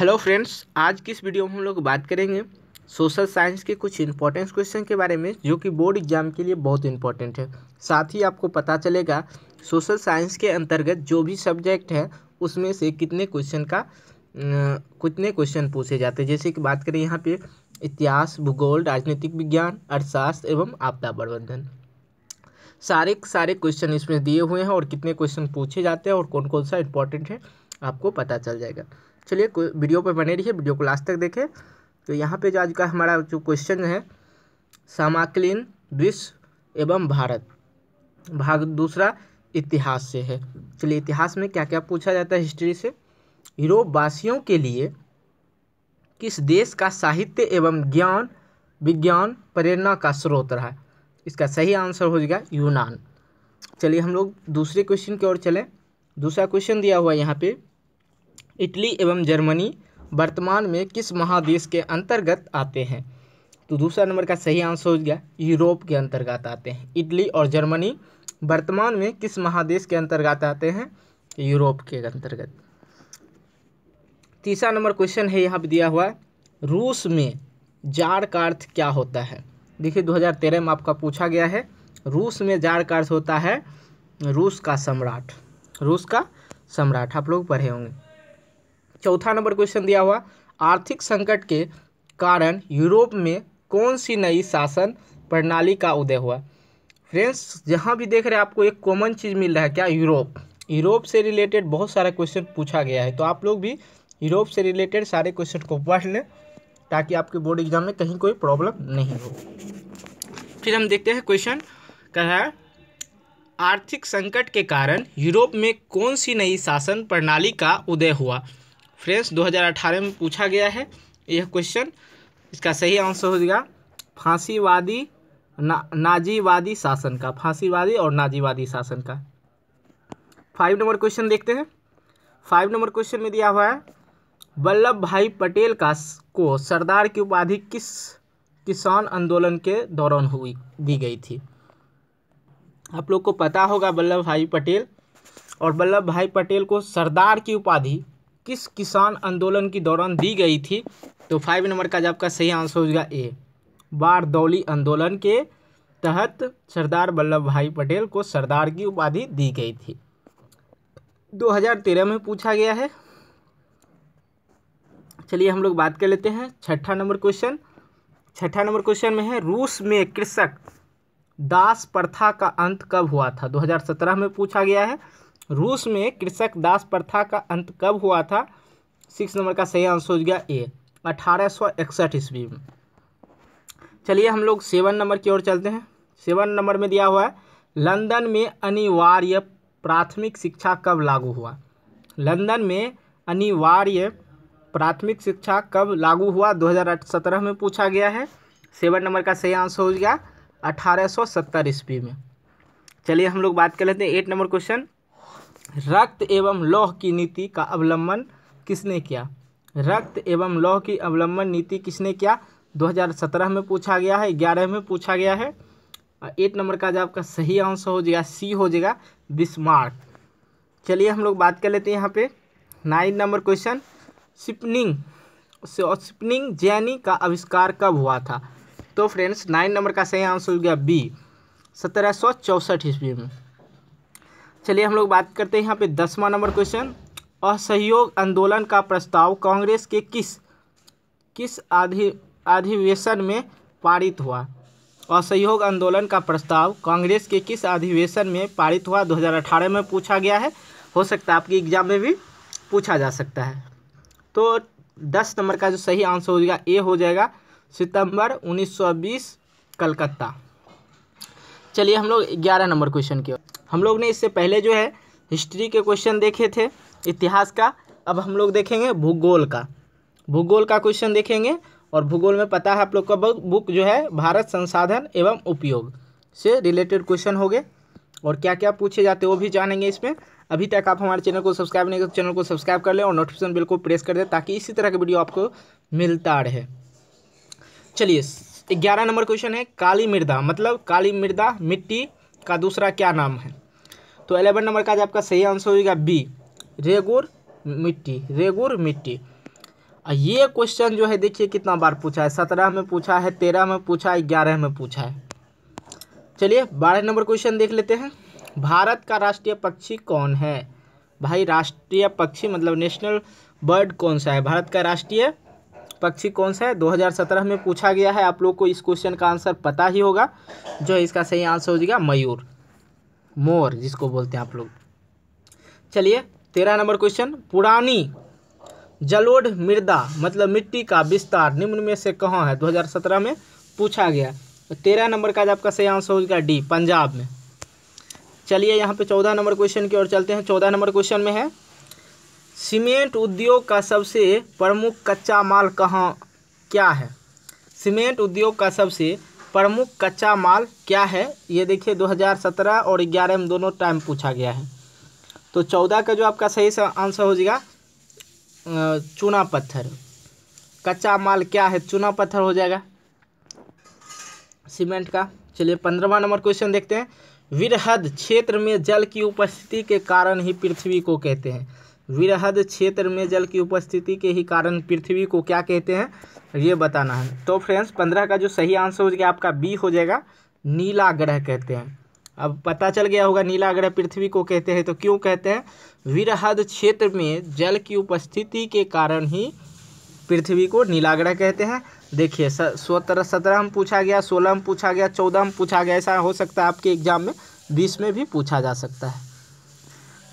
hello friends आज की इस वीडियो में हम लोग बात करेंगे सोशल साइंस के कुछ इंपॉर्टेंट क्वेश्चन के बारे में जो कि बोर्ड एग्जाम के लिए बहुत इंपॉर्टेंट है साथ ही आपको पता चलेगा सोशल साइंस के अंतर्गत जो भी सब्जेक्ट है उसमें से कितने क्वेश्चन का अं, कितने क्वेश्चन पूछे जाते हैं जैसे कि बात करें यहाँ पे इतिहास भूगोल राजनीतिक विज्ञान अर्थशास्त्र एवं आपदा प्रबंधन सारे सारे क्वेश्चन इसमें दिए हुए हैं और कितने क्वेश्चन पूछे जाते हैं और कौन कौन सा इंपॉर्टेंट है आपको पता चल जाएगा चलिए वीडियो पर बने रहिए वीडियो को लास्ट तक देखें तो यहाँ पे जो आज का हमारा जो क्वेश्चन है समाकलीन विश्व एवं भारत भाग दूसरा इतिहास से है चलिए इतिहास में क्या क्या पूछा जाता है हिस्ट्री से यूरोप वासियों के लिए किस देश का साहित्य एवं ज्ञान विज्ञान प्रेरणा का स्रोत रहा इसका सही आंसर हो जाएगा यूनान चलिए हम लोग दूसरे क्वेश्चन की ओर चलें दूसरा क्वेश्चन दिया हुआ यहाँ पे इटली एवं जर्मनी वर्तमान में किस महादेश के अंतर्गत आते हैं तो दूसरा नंबर का सही आंसर हो गया यूरोप के अंतर्गत आते हैं इटली और जर्मनी वर्तमान में किस महादेश के अंतर्गत आते हैं यूरोप के अंतर्गत तीसरा नंबर क्वेश्चन है यहाँ पर दिया हुआ रूस में जार का अर्थ क्या होता है देखिए 2013 में आपका पूछा गया है रूस में जार का अर्थ होता है रूस का सम्राट रूस का सम्राट आप लोग पढ़े होंगे चौथा नंबर क्वेश्चन दिया हुआ आर्थिक संकट के कारण यूरोप में कौन सी नई शासन प्रणाली का उदय हुआ फ्रेंड्स जहाँ भी देख रहे हैं आपको एक कॉमन चीज़ मिल रहा है क्या यूरोप यूरोप से रिलेटेड बहुत सारा क्वेश्चन पूछा गया है तो आप लोग भी यूरोप से रिलेटेड सारे क्वेश्चन को पढ़ लें ताकि आपके बोर्ड एग्जाम में कहीं कोई प्रॉब्लम नहीं हो फिर हम देखते हैं क्वेश्चन रहा है आर्थिक संकट के कारण यूरोप में कौन सी नई शासन प्रणाली का उदय हुआ फ्रेंड्स 2018 में पूछा गया है यह क्वेश्चन इसका सही आंसर हो जाएगा फांसीवादी ना नाजीवादी शासन का फांसीवादी और नाजीवादी शासन का फाइव नंबर क्वेश्चन देखते हैं फाइव नंबर क्वेश्चन में दिया हुआ है वल्लभ भाई पटेल का को सरदार की उपाधि किस किसान आंदोलन के दौरान हुई दी गई थी आप लोग को पता होगा वल्लभ भाई पटेल और वल्लभ भाई पटेल को सरदार की उपाधि किस किसान आंदोलन के दौरान दी गई थी तो फाइव नंबर का जब आपका सही आंसर हो जाएगा ए बारदौली आंदोलन के तहत सरदार वल्लभ भाई पटेल को सरदार की उपाधि दी गई थी 2013 में पूछा गया है चलिए हम लोग बात कर लेते हैं छठा नंबर क्वेश्चन छठा नंबर क्वेश्चन में है रूस में कृषक दास प्रथा का अंत कब हुआ था 2017 में पूछा गया है रूस में कृषक दास प्रथा का अंत कब हुआ था सिक्स नंबर का सही आंसर हो गया ए अठारह सौ इकसठ ईस्वी में चलिए हम लोग सेवन नंबर की ओर चलते हैं सेवन नंबर में दिया हुआ है लंदन में अनिवार्य प्राथमिक शिक्षा कब लागू हुआ लंदन में अनिवार्य प्राथमिक शिक्षा कब लागू हुआ 2017 में पूछा गया है सेवन नंबर का सही आंसर हो गया अठारह सत्तर ईस्वी में चलिए हम लोग बात कर लेते हैं एट नंबर क्वेश्चन रक्त एवं लौह की नीति का अवलंबन किसने किया रक्त एवं लौह की अवलंबन नीति किसने किया 2017 में पूछा गया है ग्यारह में पूछा गया है एट नंबर का जो आपका सही आंसर हो जाएगा सी हो जाएगा बिस्मार्क चलिए हम लोग बात कर लेते हैं यहाँ पे nine number question spinning spinning jenny का आविष्कार कब हुआ था तो फ्रेंड्स नाइन नंबर का सही आंसर हो गया बी सत्रह सौ चौंसठ ईस्वी में चलिए हम लोग बात करते हैं यहाँ पे दसवां नंबर क्वेश्चन असहयोग आंदोलन का प्रस्ताव कांग्रेस के किस किस अधि अधिवेशन में पारित हुआ असहयोग आंदोलन का प्रस्ताव कांग्रेस के किस अधिवेशन में पारित हुआ 2018 में पूछा गया है हो सकता है आपके एग्जाम में भी पूछा जा सकता है तो दस नंबर का जो सही आंसर हो जाएगा ए हो जाएगा सितंबर 1920 कलकत्ता चलिए हम लोग ग्यारह नंबर क्वेश्चन की हम लोग ने इससे पहले जो है हिस्ट्री के क्वेश्चन देखे थे इतिहास का अब हम लोग देखेंगे भूगोल का भूगोल का क्वेश्चन देखेंगे और भूगोल में पता है आप लोग का बुक जो है भारत संसाधन एवं उपयोग से रिलेटेड क्वेश्चन हो गए और क्या क्या पूछे जाते हैं वो भी जानेंगे इसमें अभी तक आप हमारे चैनल को सब्सक्राइब नहीं कर तो चैनल को सब्सक्राइब कर लें और नोटिफिकेशन बिल को प्रेस कर दें ताकि इसी तरह के वीडियो आपको मिलता रहे चलिए ग्यारह नंबर क्वेश्चन है काली मृदा मतलब काली मृदा मिट्टी का दूसरा क्या नाम है तो एलेवन नंबर का आपका सही आंसर होगा बी रेगुर मिट्टी रेगुर मिट्टी ये क्वेश्चन जो है देखिए कितना बार पूछा है सत्रह में पूछा है तेरह में पूछा है ग्यारह में पूछा है चलिए बारह नंबर क्वेश्चन देख लेते हैं भारत का राष्ट्रीय पक्षी कौन है भाई राष्ट्रीय पक्षी मतलब नेशनल बर्ड कौन सा है भारत का राष्ट्रीय पक्षी कौन सा है 2017 में पूछा गया है आप लोग को इस क्वेश्चन का आंसर पता ही होगा जो इसका सही आंसर हो जाएगा मयूर मोर जिसको बोलते हैं आप लोग चलिए तेरह नंबर क्वेश्चन पुरानी जलोढ़ मृदा मतलब मिट्टी का विस्तार निम्न में से कहाँ है 2017 में पूछा गया तो तेरह नंबर का आपका सही आंसर हो गया डी पंजाब में चलिए यहाँ पे चौदह नंबर क्वेश्चन की ओर चलते हैं चौदह नंबर क्वेश्चन में है सीमेंट उद्योग का सबसे प्रमुख कच्चा माल कहाँ क्या है सीमेंट उद्योग का सबसे प्रमुख कच्चा माल क्या है ये देखिए 2017 और 11 में दोनों टाइम पूछा गया है तो 14 का जो आपका सही आंसर हो जाएगा चूना पत्थर कच्चा माल क्या है चूना पत्थर हो जाएगा सीमेंट का चलिए पंद्रहवा नंबर क्वेश्चन देखते हैं विरहद क्षेत्र में जल की उपस्थिति के कारण ही पृथ्वी को कहते हैं विरहद क्षेत्र में जल की उपस्थिति के ही कारण पृथ्वी को क्या कहते हैं ये बताना है तो फ्रेंड्स पंद्रह का जो सही आंसर हो जाएगा आपका बी हो जाएगा नीला ग्रह कहते हैं अब पता चल गया होगा नीला ग्रह पृथ्वी को कहते हैं तो क्यों कहते हैं विरहद क्षेत्र में जल की उपस्थिति के कारण ही पृथ्वी को नीला ग्रह कहते हैं देखिए सत्रह सत्रह में पूछा गया सोलह में पूछा गया चौदह में पूछा गया ऐसा हो सकता है आपके एग्जाम में बीस में भी पूछा जा सकता है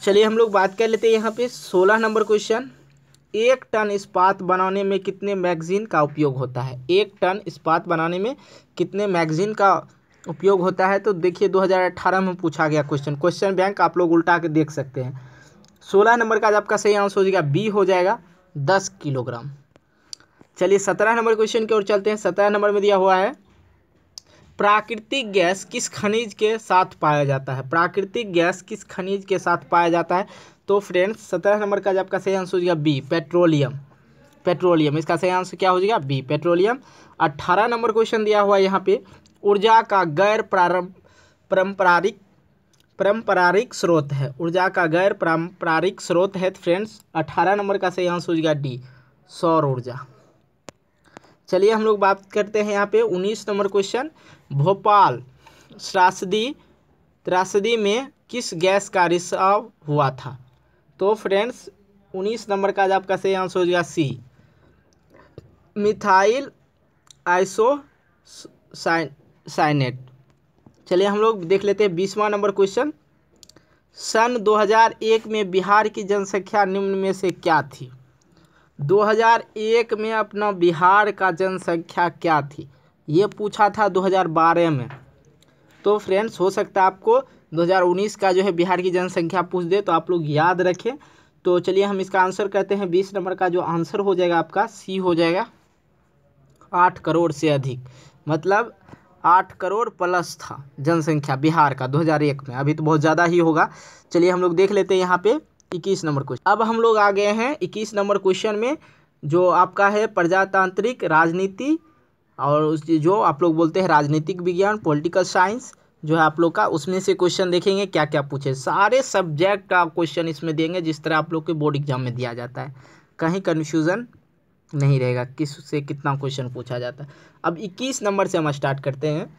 चलिए हम लोग बात कर लेते हैं यहाँ पे सोलह नंबर क्वेश्चन एक टन इस्पात बनाने में कितने मैगजीन का उपयोग होता है एक टन इस्पात बनाने में कितने मैगजीन का उपयोग होता है तो देखिए 2018 में पूछा गया क्वेश्चन क्वेश्चन बैंक आप लोग उल्टा के देख सकते हैं सोलह नंबर का आपका सही आंसर हो जाएगा बी हो जाएगा दस किलोग्राम चलिए सत्रह नंबर क्वेश्चन की ओर चलते हैं सत्रह नंबर में दिया हुआ है प्राकृतिक गैस किस खनिज के साथ पाया जाता है प्राकृतिक गैस किस खनिज के साथ पाया जाता है तो फ्रेंड्स सत्रह नंबर का जो आपका सही आंसर हो जाएगा बी पेट्रोलियम पेट्रोलियम इसका सही आंसर क्या हो जाएगा बी पेट्रोलियम अट्ठारह नंबर क्वेश्चन दिया हुआ यहाँ पे ऊर्जा का गैर प्रारंभ पारंपरिक पारंपरिक स्रोत है ऊर्जा का गैर पारंपरिक स्रोत है फ्रेंड्स अट्ठारह नंबर का सही आंसर हो जाएगा डी सौर ऊर्जा चलिए हम लोग बात करते हैं यहाँ पे उन्नीस नंबर क्वेश्चन भोपाल त्रासदी त्रासदी में किस गैस का रिसाव हुआ था तो फ्रेंड्स उन्नीस नंबर का आपका सही आंसर हो जाएगा C methyl iso cyan cyanate चलिए हम लोग देख लेते हैं बीसवा नंबर क्वेश्चन सन 2001 में बिहार की जनसंख्या निम्न में से क्या थी 2001 में अपना बिहार का जनसंख्या क्या थी ये पूछा था 2012 में तो फ्रेंड्स हो सकता है आपको 2019 का जो है बिहार की जनसंख्या पूछ दे तो आप लोग याद रखें तो चलिए हम इसका आंसर करते हैं बीस नंबर का जो आंसर हो जाएगा आपका सी हो जाएगा आठ करोड़ से अधिक मतलब आठ करोड़ प्लस था जनसंख्या बिहार का 2001 में अभी तो बहुत ज़्यादा ही होगा चलिए हम लोग देख लेते हैं यहाँ पे इक्कीस नंबर क्वेश्चन अब हम लोग आ गए हैं इक्कीस नंबर क्वेश्चन में जो आपका है प्रजातांत्रिक राजनीति और उस जो आप लोग बोलते हैं राजनीतिक विज्ञान पॉलिटिकल साइंस जो है आप लोग का उसमें से क्वेश्चन देखेंगे क्या क्या पूछे सारे सब्जेक्ट का क्वेश्चन इसमें देंगे जिस तरह आप लोग के बोर्ड एग्जाम में दिया जाता है कहीं कन्फ्यूज़न नहीं रहेगा किस से कितना क्वेश्चन पूछा जाता है अब इक्कीस नंबर से हम स्टार्ट करते हैं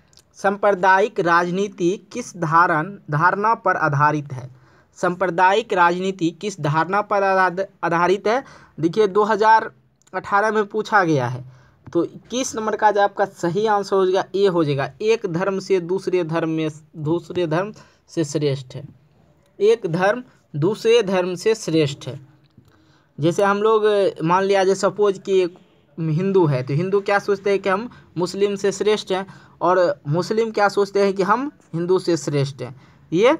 सांप्रदायिक राजनीति किस धारण धारणा पर आधारित है सांप्रदायिक राजनीति किस धारणा पर आधारित है देखिए 2018 में पूछा गया है तो इक्कीस नंबर का जो आपका सही आंसर हो जाएगा ए हो जाएगा एक धर्म से दूसरे धर्म में दूसरे धर्म से श्रेष्ठ है एक धर्म दूसरे धर्म से श्रेष्ठ है जैसे हम लोग मान लिया जैसे सपोज कि हिंदू है तो हिंदू क्या सोचते हैं कि हम मुस्लिम से श्रेष्ठ हैं और मुस्लिम क्या सोचते हैं कि हम हिंदू से श्रेष्ठ हैं ये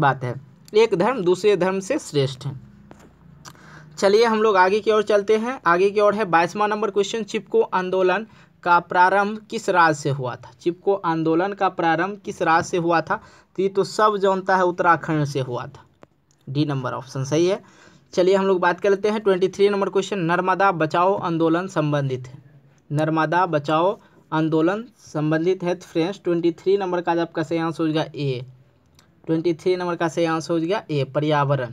बात है एक धर्म दूसरे धर्म से श्रेष्ठ है चलिए हम लोग आगे की ओर चलते हैं आगे की ओर है बाईसवा नंबर क्वेश्चन चिपको आंदोलन का प्रारंभ किस राज्य से हुआ था चिपको आंदोलन का प्रारंभ किस राज्य से हुआ था तो ये तो सब जानता है उत्तराखंड से हुआ था डी नंबर ऑप्शन सही है चलिए हम लोग बात कर लेते हैं twenty three number question Narmada Bachao Andolan संबंधित है नर्मदा बचाओ आंदोलन संबंधित है फ्रेंड्स ट्वेंटी थ्री नंबर का आपका सही आंसर हो जाएगा ए ट्वेंटी थ्री नंबर का सही आंसर हो गया ए पर्यावरण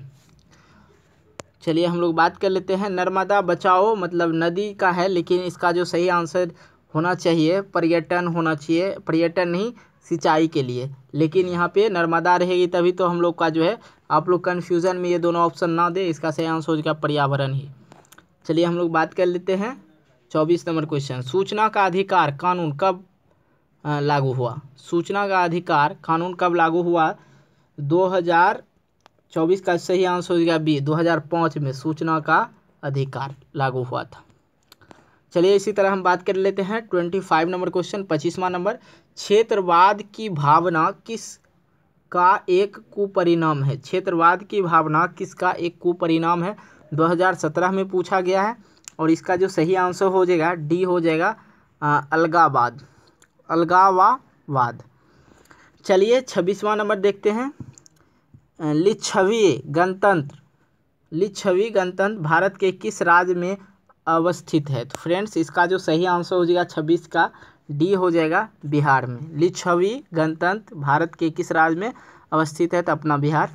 चलिए हम लोग बात कर लेते हैं नर्मदा बचाओ मतलब नदी का है लेकिन इसका जो सही आंसर होना चाहिए पर्यटन होना चाहिए पर्यटन नहीं सिंचाई के लिए लेकिन यहाँ पे नर्मदा रहेगी तभी तो हम लोग का जो है आप लोग कन्फ्यूज़न में ये दोनों ऑप्शन ना दे इसका सही आंसर हो जाएगा पर्यावरण ही चलिए हम लोग बात कर लेते हैं चौबीस नंबर क्वेश्चन सूचना का अधिकार कानून कब लागू हुआ सूचना का अधिकार कानून कब लागू हुआ 2024 का सही आंसर हो जाएगा बी 2005 में सूचना का अधिकार लागू हुआ था चलिए इसी तरह हम बात कर लेते हैं ट्वेंटी फाइव नंबर क्वेश्चन पच्चीसवां नंबर क्षेत्रवाद की भावना किस का एक कुपरिणाम है क्षेत्रवाद की भावना किसका एक कुपरिणाम है 2017 में पूछा गया है और इसका जो सही आंसर हो जाएगा डी हो जाएगा अलगावाद अलगावावाद चलिए छब्बीसवां नंबर देखते हैं लिच्छवी गणतंत्र लिच्छवी गणतंत्र भारत के किस राज्य में अवस्थित है तो फ्रेंड्स इसका जो सही आंसर हो जाएगा छब्बीस का डी हो जाएगा बिहार में लिच्छवी गणतंत्र भारत के किस राज्य में अवस्थित है तो अपना बिहार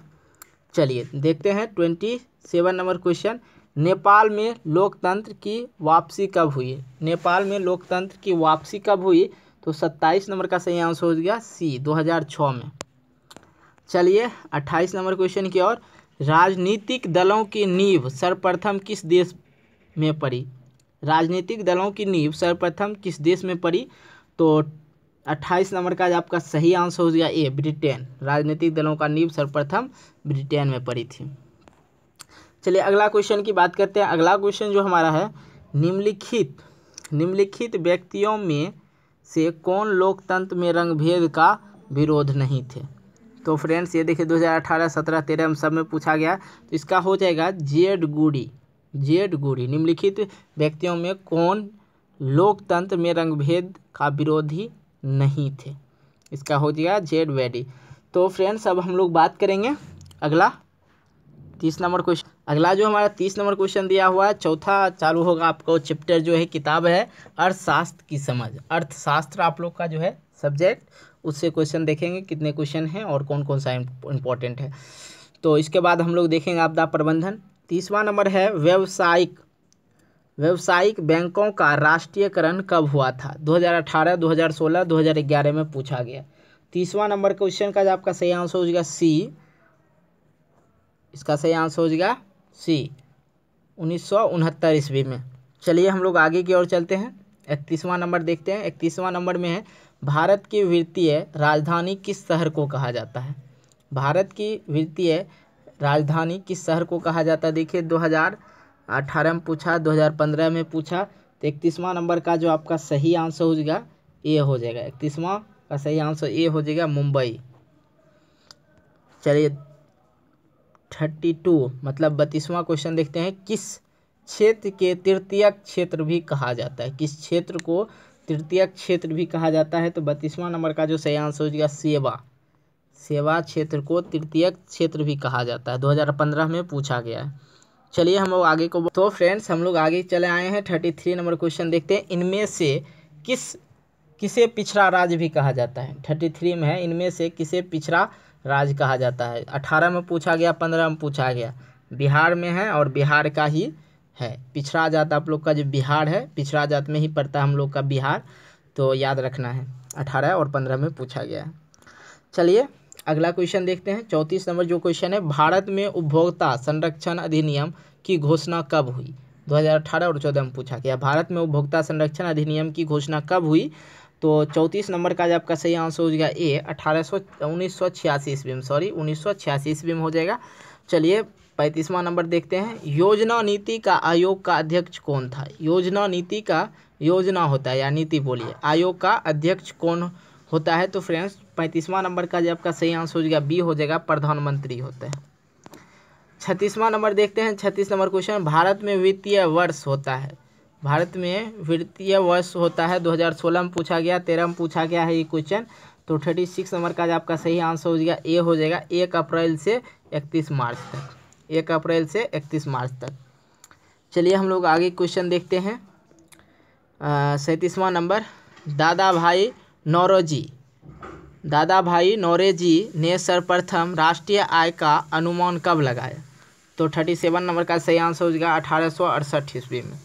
चलिए देखते हैं twenty seven number question Nepal में लोकतंत्र की वापसी कब हुई नेपाल में लोकतंत्र की वापसी कब हुई तो सत्ताईस नंबर का सही आंसर हो गया सी छः में चलिए अट्ठाईस नंबर क्वेश्चन की ओर राजनीतिक दलों की नींव सर्वप्रथम किस देश में पड़ी राजनीतिक दलों की नींव सर्वप्रथम किस देश में पड़ी तो अट्ठाईस नंबर का आपका सही आंसर हो गया ए ब्रिटेन राजनीतिक दलों का नींव सर्वप्रथम ब्रिटेन में पड़ी थी चलिए अगला क्वेश्चन की बात करते हैं अगला क्वेश्चन जो हमारा है निम्नलिखित निम्नलिखित व्यक्तियों में से कौन लोकतंत्र में रंगभेद का विरोध नहीं थे तो फ्रेंड्स ये देखिए 2018 17 13 सब में पूछा गया तो इसका हो जाएगा जेड गुड़ी जेड गुड़ी निम्नलिखित व्यक्तियों में कौन लोकतंत्र में रंगभेद का विरोधी नहीं थे इसका हो जाएगा जेड वेडी तो फ्रेंड्स अब हम लोग बात करेंगे अगला तीस नंबर क्वेश्चन अगला जो हमारा तीस नंबर क्वेश्चन दिया हुआ है चौथा चालू होगा आपको चैप्टर जो है किताब है अर्थशास्त्र की समझ अर्थशास्त्र आप लोग का जो है सब्जेक्ट उससे क्वेश्चन देखेंगे कितने क्वेश्चन हैं और कौन कौन सा इम्पोर्टेंट है तो इसके बाद हम लोग देखेंगे आपदा प्रबंधन तीसवा नंबर है व्यवसायिक व्यवसायिक बैंकों का राष्ट्रीयकरण कब हुआ था 2018, 2016, 2011 में पूछा गया तीसवा नंबर क्वेश्चन का आपका सही आंसर हो जाएगा सी इसका सही आंसर हो जाएगा सी उन्नीस ईस्वी में चलिए हम लोग आगे की ओर चलते हैं इकतीसवां नंबर देखते हैं इकतीसवां नंबर में है भारत की वित्तीय राजधानी किस शहर को कहा जाता है भारत की वित्तीय राजधानी किस शहर को कहा जाता है देखिए 2018 में पूछा 2015 में पूछा तो इकतीसवां नंबर का जो आपका सही आंसर हो जाएगा ए हो जाएगा इकतीसवां का सही आंसर ए हो जाएगा मुंबई चलिए थर्टी टू मतलब बत्तीसवां क्वेश्चन देखते हैं किस क्षेत्र के तृतीय क्षेत्र भी कहा जाता है किस क्षेत्र को तृतीय क्षेत्र भी कहा जाता है तो बत्तीसवां नंबर का जो सही आंसर हो जाएगा सेवा सेवा क्षेत्र को तृतीय क्षेत्र भी कहा जाता है 2015 में पूछा गया है चलिए हम लोग आगे को तो फ्रेंड्स हम लोग आगे चले आए हैं थर्टी थ्री नंबर क्वेश्चन देखते हैं इनमें से किस किसे पिछड़ा राज्य भी कहा जाता है थर्टी थ्री में है इनमें से किसे पिछड़ा राज्य कहा जाता है अठारह में पूछा गया पंद्रह में पूछा गया बिहार में है और बिहार का ही है पिछड़ा जात आप लोग का जो बिहार है पिछड़ा जात में ही पड़ता है हम लोग का बिहार तो याद रखना है अठारह और पंद्रह में पूछा गया है चलिए अगला क्वेश्चन देखते हैं चौंतीस नंबर जो क्वेश्चन है भारत में उपभोक्ता संरक्षण अधिनियम की घोषणा कब हुई 2018 और 14 में पूछा गया भारत में उपभोक्ता संरक्षण अधिनियम की घोषणा कब हुई तो चौंतीस नंबर का जो आपका सही आंसर हो जाएगा ए अठारह सौ उन्नीस सौ छियासी ईस्वी में सॉरी उन्नीस सौ छियासी ईस्वी में हो जाएगा चलिए पैंतीसवां नंबर देखते हैं योजना नीति का आयोग का अध्यक्ष कौन था योजना नीति का योजना होता है या नीति बोलिए आयोग का अध्यक्ष कौन होता है तो फ्रेंड्स पैंतीसवां नंबर का जो आपका सही आंसर हो जाएगा बी हो जाएगा प्रधानमंत्री होता है छत्तीसवां नंबर देखते हैं छत्तीस नंबर क्वेश्चन भारत में वित्तीय वर्ष होता है भारत में वित्तीय वर्ष होता है 2016 में पूछा गया तेरह में पूछा गया है ये क्वेश्चन तो थर्टी सिक्स नंबर का जो आपका सही आंसर हो जाएगा ए हो जाएगा एक अप्रैल से इकतीस मार्च तक एक अप्रैल से इकतीस मार्च तक चलिए हम लोग आगे क्वेश्चन देखते हैं सैंतीसवां नंबर दादा भाई नौरोजी दादा भाई नौरेजी ने सर्वप्रथम राष्ट्रीय आय का अनुमान कब लगाया तो थर्टी सेवन नंबर का सही आंसर हो जाएगा अठारह सौ अड़सठ ईस्वी में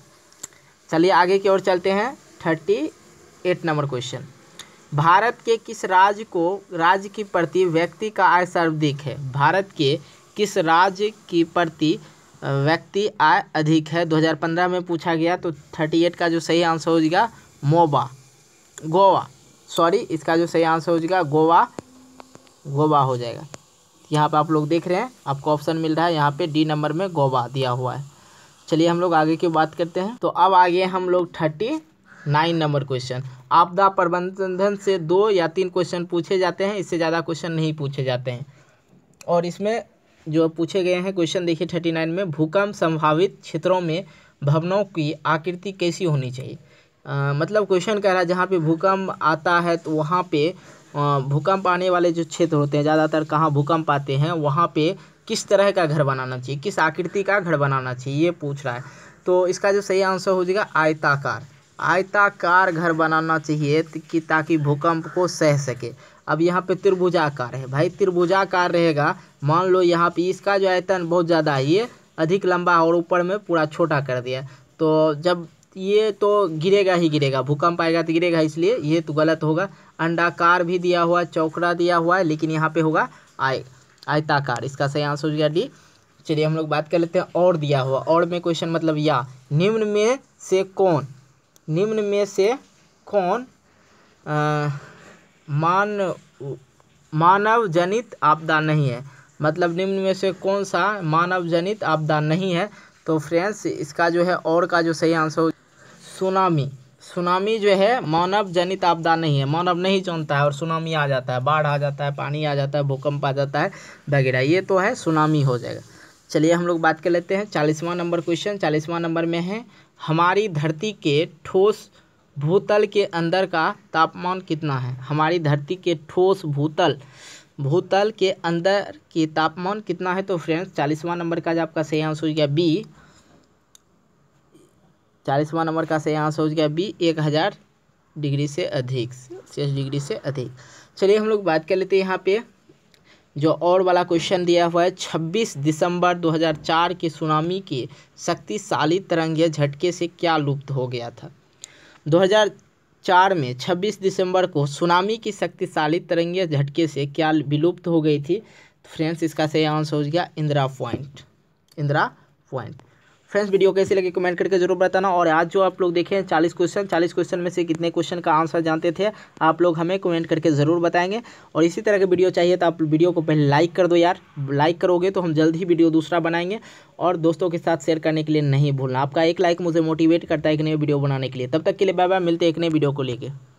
चलिए आगे की ओर चलते हैं thirty eight number question Bharat के किस राज्य को राज्य की प्रति व्यक्ति का आय सर्वाधिक है भारत के किस राज्य की प्रति व्यक्ति आय अधिक है 2015 में पूछा गया तो 38 का जो सही आंसर हो जाएगा मोबा गोवा सॉरी इसका जो सही आंसर हो जाएगा गोवा गोवा हो जाएगा यहाँ पर आप लोग देख रहे हैं आपको ऑप्शन मिल रहा है यहाँ पे डी नंबर में गोवा दिया हुआ है चलिए हम लोग आगे की बात करते हैं तो अब आगे हम लोग थर्टी नाइन नंबर क्वेश्चन आपदा प्रबंधन से दो या तीन क्वेश्चन पूछे जाते हैं इससे ज़्यादा क्वेश्चन नहीं पूछे जाते हैं और इसमें जो पूछे गए हैं क्वेश्चन देखिए थर्टी नाइन में भूकंप संभावित क्षेत्रों में भवनों की आकृति कैसी होनी चाहिए आ, मतलब क्वेश्चन कह रहा है जहाँ पे भूकंप आता है तो वहाँ पे भूकंप आने वाले जो क्षेत्र होते हैं ज़्यादातर कहाँ भूकंप आते हैं वहाँ पे किस तरह का घर बनाना चाहिए किस आकृति का घर बनाना चाहिए ये पूछ रहा है तो इसका जो सही आंसर हो जाएगा आयताकार आयताकार घर बनाना चाहिए कि ताकि भूकंप को सह सके अब यहाँ पे त्रिभुजाकार है भाई त्रिभुजाकार रहेगा मान लो यहाँ पे इसका जो आयतन बहुत ज़्यादा है ये अधिक लंबा और ऊपर में पूरा छोटा कर दिया तो जब ये तो गिरेगा ही गिरेगा भूकंप आएगा तो गिरेगा इसलिए ये तो गलत होगा अंडाकार भी दिया हुआ चौकड़ा दिया हुआ है लेकिन यहाँ पे होगा आय आयताकार इसका सही आंसर हो गया डी चलिए हम लोग बात कर लेते हैं और दिया हुआ और में क्वेश्चन मतलब या निम्न में से कौन निम्न में से कौन आ, मान मानव जनित आपदा नहीं है मतलब निम्न में से कौन सा मानव जनित आपदा नहीं है तो फ्रेंड्स इसका जो है और का जो सही आंसर हो सुनामी सुनामी जो है मानव जनित आपदा नहीं है मानव नहीं चुनता है और सुनामी आ जाता है बाढ़ आ जाता है पानी आ जाता है भूकंप आ जाता है वगैरह ये तो है सुनामी हो जाएगा चलिए हम लोग बात कर लेते हैं चालीसवां नंबर क्वेश्चन चालीसवां नंबर में है हमारी धरती के ठोस भूतल के अंदर का तापमान कितना है हमारी धरती के ठोस भूतल भूतल के अंदर की तापमान कितना है तो फ्रेंड्स चालीसवां नंबर का जो आपका सही आंसर हो गया बी चालीसवां नंबर का सही आंसर हो गया बी एक हज़ार डिग्री से अधिक सेल्सियस डिग्री से अधिक चलिए हम लोग बात कर लेते हैं यहाँ पे जो और वाला क्वेश्चन दिया हुआ है छब्बीस दिसंबर चार के सुनामी के शक्तिशाली तरंगे झटके से क्या लुप्त हो गया था 2004 में 26 दिसंबर को सुनामी की शक्तिशाली तरंगीय झटके से क्या विलुप्त हो गई थी तो फ्रेंड्स इसका सही आंसर हो गया Indira point Indira point friends video कैसे लगे कमेंट करके जरूर बताना और आज जो आप लोग देखें चालीस क्वेश्चन चालीस क्वेश्चन में से कितने क्वेश्चन का आंसर जानते थे आप लोग हमें कमेंट करके ज़रूर बताएंगे और इसी तरह के वीडियो चाहिए तो आप वीडियो को पहले लाइक कर दो यार लाइक करोगे तो हम जल्द ही वीडियो दूसरा बनाएंगे और दोस्तों के साथ शेयर करने के लिए नहीं भूलना आपका एक लाइक मुझे मोटिवेट करता है एक नई वीडियो बनाने के लिए तब तक के लिए बाय बाय मिलते हैं एक नए वीडियो को लेकर